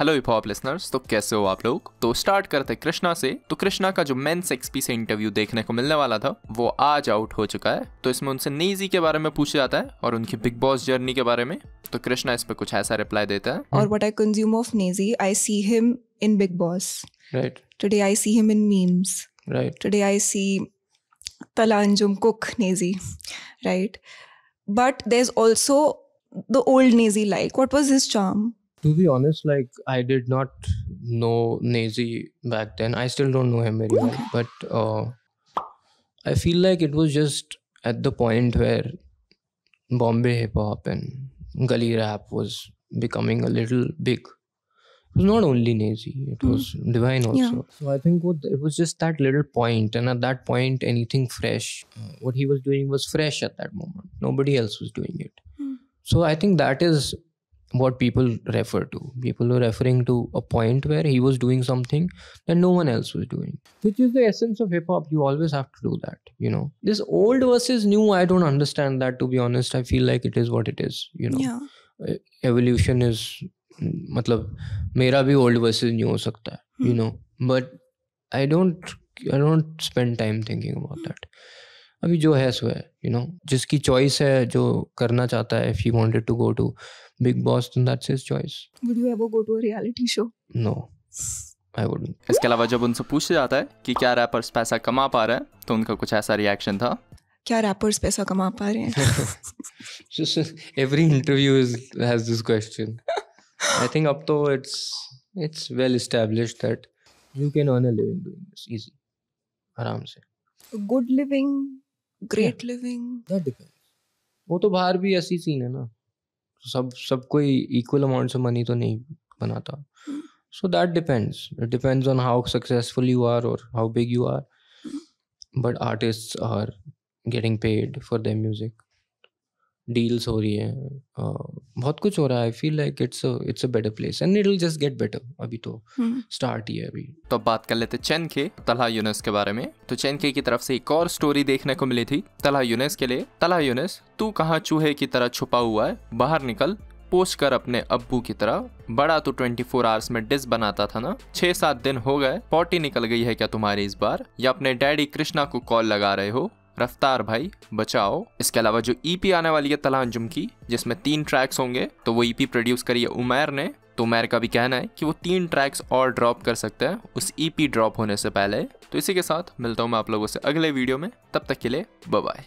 Hello hip hop listeners तो कैसे हो आप लोग तो स्टार्ट करते कृष्णा से तो कृष्णा का जो मेन एक्सपी से इंटरव्यू देखने को मिलने वाला था वो आज आउट हो चुका है तो इसमें उनसे नेजी के बारे में पूछा जाता है और उनकी बिग बॉस जर्नी के बारे में तो कृष्णा इस पर कुछ ऐसा रिप्लाई देता है और what I consume of Naezy I see him in Bigg Boss right today I see him in memes right today I see तलांजुम cook Naezy right but there is also the old Naezy like what was his charm To be honest, like I did not know Nazi back then. I still don't know him very well, but uh, I feel like it was just at the point where Bombay hip hop and gully rap was becoming a little big. It was not only Nazi, it hmm. was mm. Divine also. Yeah. So I think what, it was just that little point, and at that point, anything fresh, uh, what he was doing was fresh at that moment. Nobody else was doing it. Hmm. So I think that is what people refer to. People were referring to a point where he was doing something that no one else was doing, which is the essence of hip hop. You always have to do that, you know. This old versus new, I don't understand that to be honest. I feel like it is what it is, you know. Yeah. Evolution is, मतलब मेरा भी old versus new हो सकता you hmm. know. But I don't, I don't spend time thinking about that. अभी जो है सो है you know जिसकी चॉइस है जो करना चाहता है if he wanted to go to Bigg Boss then that's his choice would you ever go to a reality show no I wouldn't इसके अलावा जब उनसे पूछा जाता है कि क्या रैपर्स पैसा कमा पा रहे हैं तो उनका कुछ ऐसा रिएक्शन था क्या रैपर्स पैसा कमा पा रहे हैं every interview is has this question I think अब तो it's it's well established that you can earn a living doing this easy आराम से गुड लिविंग ग्रेट लिविंग वो तो बाहर भी ऐसी सीन है ना सब सब कोई इक्वल अमाउंट से मनी तो नहीं बनाता so that depends it depends on how successful you are और how big you are but artist are getting paid for their music deals हो रही है बहुत कुछ हो रहा है I feel like it's it's a better place and it will just get better अभी तो स्टार्ट हम्म। ही है अभी तो बात कर लेते चैन के तलहा यूनस के बारे में तो चैन के की तरफ से एक और स्टोरी देखने को मिली थी तलहा यूनस के लिए तलहा यूनस तू कहाँ चूहे की तरह छुपा हुआ है बाहर निकल पोस्ट कर अपने अब्बू की तरह बड़ा तो 24 फोर आवर्स में डिस बनाता था ना छह सात दिन हो गए पॉटी निकल गई है क्या तुम्हारी इस बार या अपने डैडी कृष्णा को कॉल लगा रहे हो रफ्तार भाई बचाओ इसके अलावा जो ईपी e आने वाली है तला अंजुम की जिसमें तीन ट्रैक्स होंगे तो वो ईपी e प्रोड्यूस करी है उमैर ने तो उमैर का भी कहना है कि वो तीन ट्रैक्स और ड्रॉप कर सकते हैं उस ईपी e ड्रॉप होने से पहले तो इसी के साथ मिलता हूँ मैं आप लोगों से अगले वीडियो में तब तक के लिए बाय